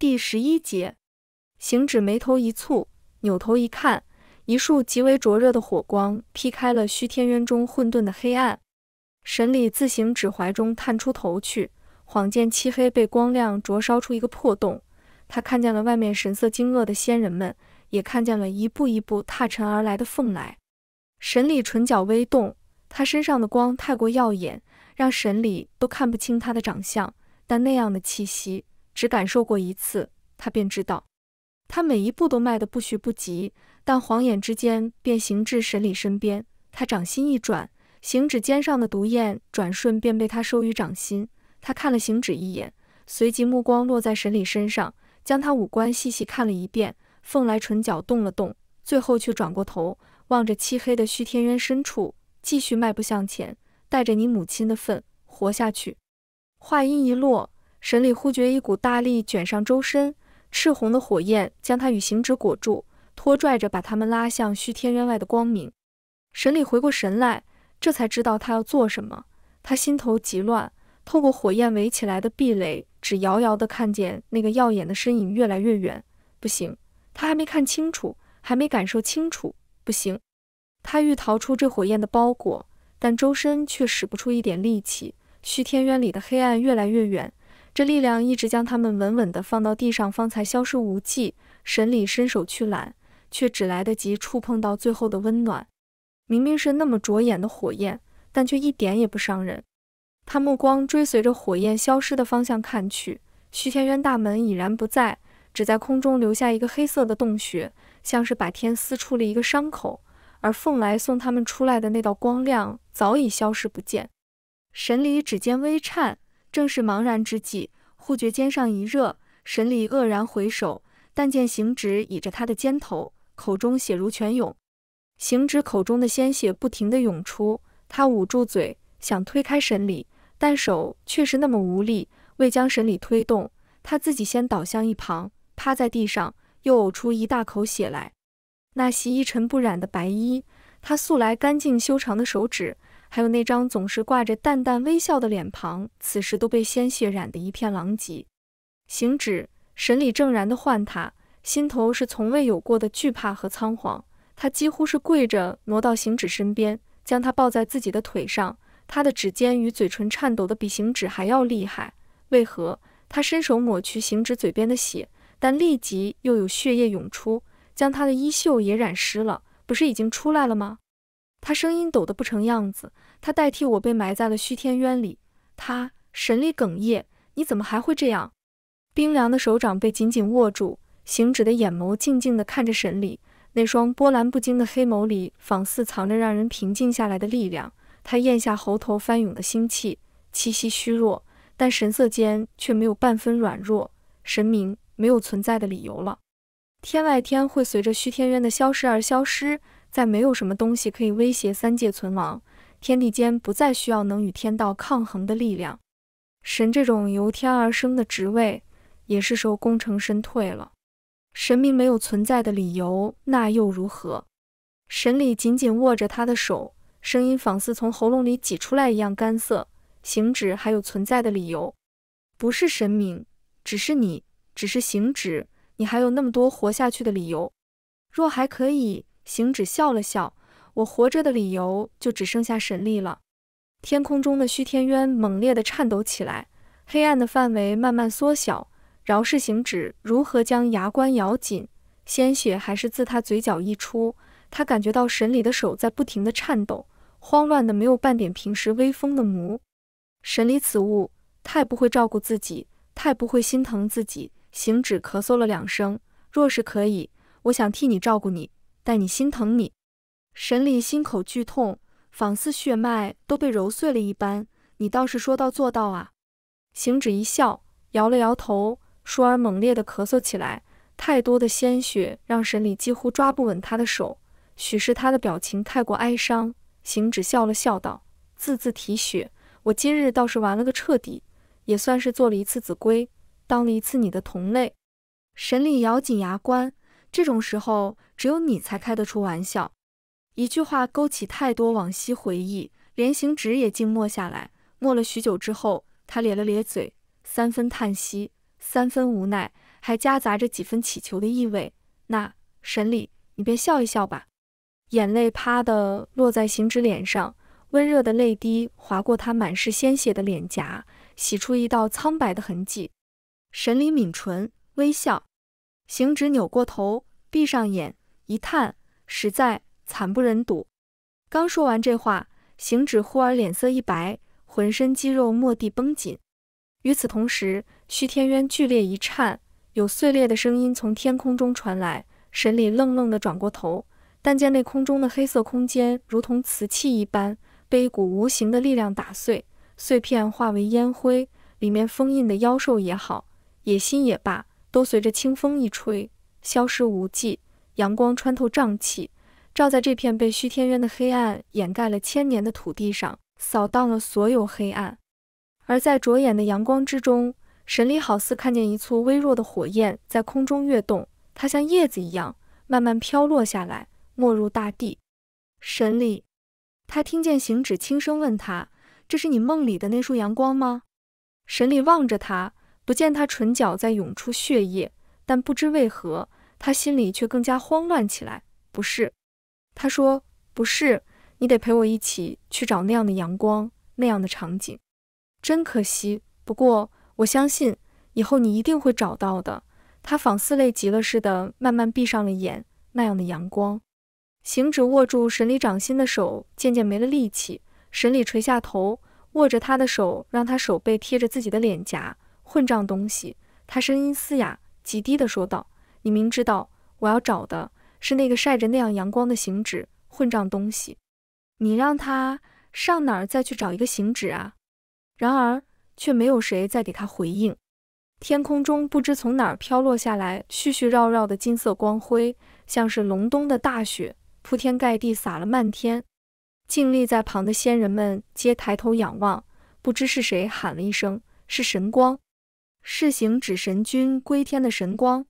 第十一节，行止眉头一蹙，扭头一看，一束极为灼热的火光劈开了虚天渊中混沌的黑暗。神里自行止怀中探出头去，恍见漆黑被光亮灼烧出一个破洞。他看见了外面神色惊愕的仙人们，也看见了一步一步踏尘而来的凤来。神里唇角微动，他身上的光太过耀眼，让神里都看不清他的长相，但那样的气息。只感受过一次，他便知道，他每一步都迈得不徐不疾，但晃眼之间便行至沈礼身边。他掌心一转，行指尖上的毒焰转瞬便被他收于掌心。他看了行指一眼，随即目光落在沈礼身上，将他五官细细看了一遍。凤来唇角动了动，最后却转过头，望着漆黑的虚天渊深处，继续迈步向前，带着你母亲的份活下去。话音一落。神里忽觉一股大力卷上周身，赤红的火焰将他与行止裹住，拖拽着把他们拉向虚天渊外的光明。神里回过神来，这才知道他要做什么。他心头极乱，透过火焰围起来的壁垒，只遥遥地看见那个耀眼的身影越来越远。不行，他还没看清楚，还没感受清楚，不行。他欲逃出这火焰的包裹，但周身却使不出一点力气。虚天渊里的黑暗越来越远。这力量一直将他们稳稳地放到地上，方才消失无迹。神里伸手去揽，却只来得及触碰到最后的温暖。明明是那么灼眼的火焰，但却一点也不伤人。他目光追随着火焰消失的方向看去，徐天渊大门已然不在，只在空中留下一个黑色的洞穴，像是把天撕出了一个伤口。而凤来送他们出来的那道光亮早已消失不见。神里指尖微颤。正是茫然之际，忽觉肩上一热，神里愕然回首，但见行止倚着他的肩头，口中血如泉涌。行止口中的鲜血不停地涌出，他捂住嘴，想推开神里，但手却是那么无力，未将神里推动，他自己先倒向一旁，趴在地上，又呕出一大口血来。那袭一尘不染的白衣，他素来干净修长的手指。还有那张总是挂着淡淡微笑的脸庞，此时都被鲜血染得一片狼藉。行止神理正然的唤他，心头是从未有过的惧怕和仓皇。他几乎是跪着挪到行止身边，将他抱在自己的腿上。他的指尖与嘴唇颤抖的比行止还要厉害。为何？他伸手抹去行止嘴边的血，但立即又有血液涌出，将他的衣袖也染湿了。不是已经出来了吗？他声音抖得不成样子，他代替我被埋在了虚天渊里。他神力哽咽，你怎么还会这样？冰凉的手掌被紧紧握住，行止的眼眸静静地看着神力，那双波澜不惊的黑眸里，仿似藏着让人平静下来的力量。他咽下喉头翻涌的腥气，气息虚弱，但神色间却没有半分软弱。神明没有存在的理由了，天外天会随着虚天渊的消失而消失。再没有什么东西可以威胁三界存亡，天地间不再需要能与天道抗衡的力量，神这种由天而生的职位，也是时候功成身退了。神明没有存在的理由，那又如何？神里紧紧握着他的手，声音仿似从喉咙里挤出来一样干涩。行止还有存在的理由，不是神明，只是你，只是行止，你还有那么多活下去的理由。若还可以。行止笑了笑，我活着的理由就只剩下神力了。天空中的虚天渊猛烈地颤抖起来，黑暗的范围慢慢缩小。饶是行止如何将牙关咬紧，鲜血还是自他嘴角溢出。他感觉到神里的手在不停地颤抖，慌乱的没有半点平时威风的模。神里此物太不会照顾自己，太不会心疼自己。行止咳嗽了两声，若是可以，我想替你照顾你。但你心疼你，沈礼心口剧痛，仿似血脉都被揉碎了一般。你倒是说到做到啊！行止一笑，摇了摇头，舒儿猛烈地咳嗽起来，太多的鲜血让沈礼几乎抓不稳他的手。许是他的表情太过哀伤，行止笑了笑道：“字字提血，我今日倒是玩了个彻底，也算是做了一次子规，当了一次你的同类。”沈礼咬紧牙关。这种时候，只有你才开得出玩笑。一句话勾起太多往昔回忆，连行止也静默下来。默了许久之后，他咧了咧嘴，三分叹息，三分无奈，还夹杂着几分乞求的意味。那神离，你便笑一笑吧。眼泪啪的落在行止脸上，温热的泪滴划过他满是鲜血的脸颊，洗出一道苍白的痕迹。神离抿唇微笑。行止扭过头，闭上眼，一叹，实在惨不忍睹。刚说完这话，行止忽而脸色一白，浑身肌肉蓦地绷紧。与此同时，虚天渊剧烈一颤，有碎裂的声音从天空中传来。神里愣愣地转过头，但见那空中的黑色空间如同瓷器一般，被一股无形的力量打碎，碎片化为烟灰。里面封印的妖兽也好，野心也罢。都随着清风一吹，消失无迹。阳光穿透瘴气，照在这片被虚天渊的黑暗掩盖了千年的土地上，扫荡了所有黑暗。而在灼眼的阳光之中，神里好似看见一簇微弱的火焰在空中跃动。它像叶子一样，慢慢飘落下来，没入大地。神里，他听见行止轻声问他：“这是你梦里的那束阳光吗？”神里望着他。不见他唇角在涌出血液，但不知为何，他心里却更加慌乱起来。不是，他说不是，你得陪我一起去找那样的阳光，那样的场景。真可惜，不过我相信以后你一定会找到的。他仿似累极了似的，慢慢闭上了眼。那样的阳光，行止握住沈里掌心的手渐渐没了力气。沈里垂下头，握着他的手，让他手背贴着自己的脸颊。混账东西！他声音嘶哑、极低的说道：“你明知道我要找的是那个晒着那样阳光的行止，混账东西！你让他上哪儿再去找一个行止啊？”然而却没有谁再给他回应。天空中不知从哪儿飘落下来絮絮绕绕的金色光辉，像是隆冬的大雪，铺天盖地洒了漫天。静立在旁的仙人们皆抬头仰望，不知是谁喊了一声：“是神光！”是行止神君归天的神光，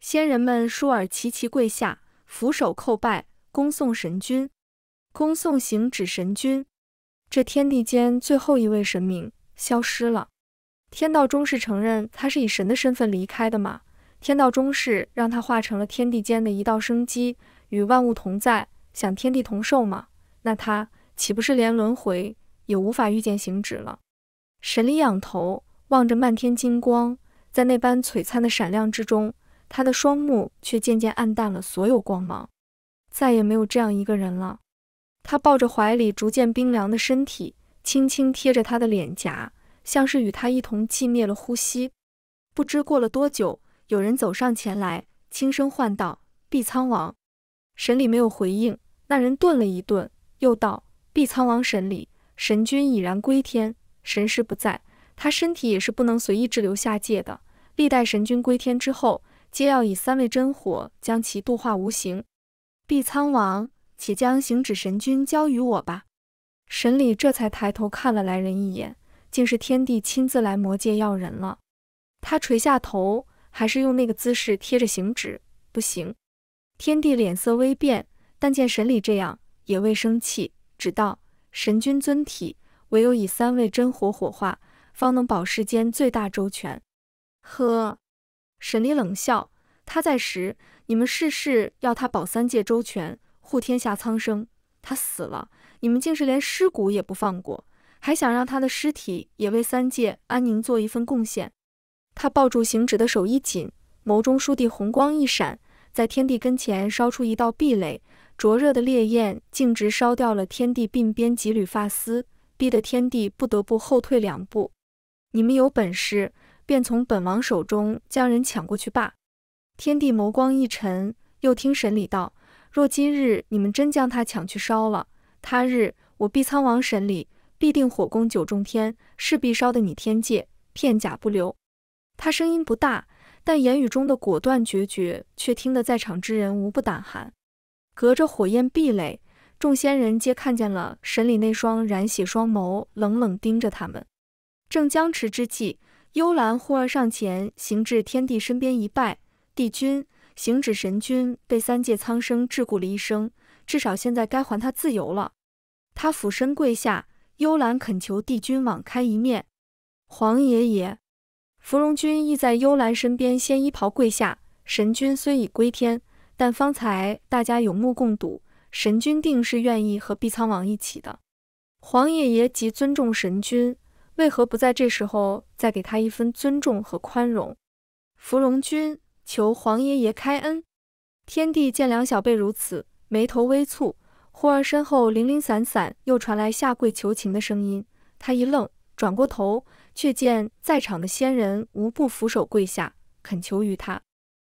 仙人们倏尔齐齐跪下，俯首叩拜，恭送神君，恭送行止神君。这天地间最后一位神明消失了。天道终是承认他是以神的身份离开的吗？天道终是让他化成了天地间的一道生机，与万物同在，享天地同寿吗？那他岂不是连轮回也无法遇见行止了？神里仰头。望着漫天金光，在那般璀璨的闪亮之中，他的双目却渐渐暗淡了，所有光芒再也没有这样一个人了。他抱着怀里逐渐冰凉的身体，轻轻贴着他的脸颊，像是与他一同寂灭了呼吸。不知过了多久，有人走上前来，轻声唤道：“碧苍王。”神里没有回应。那人顿了一顿，又道：“碧苍王，神里，神君已然归天，神识不在。”他身体也是不能随意滞留下界的，历代神君归天之后，皆要以三味真火将其度化无形。碧苍王，且将行止神君交与我吧。神里这才抬头看了来人一眼，竟是天帝亲自来魔界要人了。他垂下头，还是用那个姿势贴着行止，不行。天帝脸色微变，但见神里这样，也未生气，只道神君尊体，唯有以三味真火火化。方能保世间最大周全。呵，沈璃冷笑。他在时，你们事事要他保三界周全，护天下苍生。他死了，你们竟是连尸骨也不放过，还想让他的尸体也为三界安宁做一份贡献。他抱住行止的手一紧，眸中倏地红光一闪，在天地跟前烧出一道壁垒，灼热的烈焰径直烧掉了天地鬓边几缕发丝，逼得天地不得不后退两步。你们有本事，便从本王手中将人抢过去罢。天帝眸光一沉，又听神里道：“若今日你们真将他抢去烧了，他日我碧苍王神里必定火攻九重天，势必烧得你天界片甲不留。”他声音不大，但言语中的果断决绝，却听得在场之人无不胆寒。隔着火焰壁垒，众仙人皆看见了神里那双染血双眸，冷冷盯着他们。正僵持之际，幽兰忽而上前，行至天帝身边一拜：“帝君，行止神君被三界苍生桎梏了一生，至少现在该还他自由了。”他俯身跪下，幽兰恳求帝君网开一面：“皇爷爷。”芙蓉君亦在幽兰身边掀衣袍跪下。神君虽已归天，但方才大家有目共睹，神君定是愿意和碧苍王一起的。皇爷爷即尊重神君。为何不在这时候再给他一分尊重和宽容，芙蓉君求皇爷爷开恩。天帝见梁小辈如此，眉头微蹙。忽而身后零零散散又传来下跪求情的声音，他一愣，转过头，却见在场的仙人无不俯首跪下，恳求于他。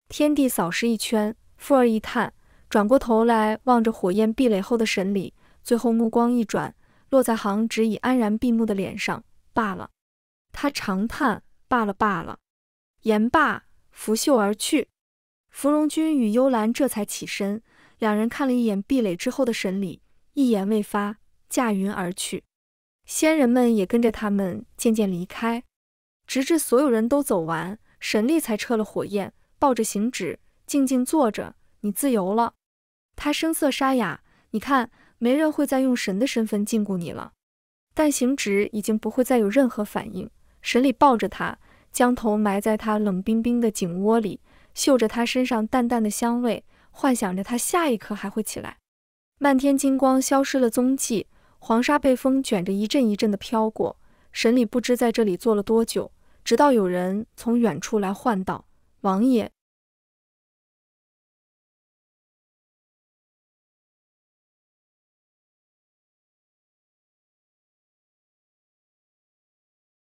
天帝扫视一圈，负儿一叹，转过头来望着火焰壁垒后的神里，最后目光一转，落在行指已安然闭目的脸上。罢了，他长叹，罢了罢了。言罢，拂袖而去。芙蓉君与幽兰这才起身，两人看了一眼壁垒之后的神里，一言未发，驾云而去。仙人们也跟着他们渐渐离开，直至所有人都走完，神力才撤了火焰，抱着行止，静静坐着。你自由了，他声色沙哑。你看，没人会再用神的身份禁锢你了。但行止已经不会再有任何反应，沈里抱着他，将头埋在他冷冰冰的颈窝里，嗅着他身上淡淡的香味，幻想着他下一刻还会起来。漫天金光消失了踪迹，黄沙被风卷着一阵一阵的飘过。沈里不知在这里坐了多久，直到有人从远处来唤道：“王爷。”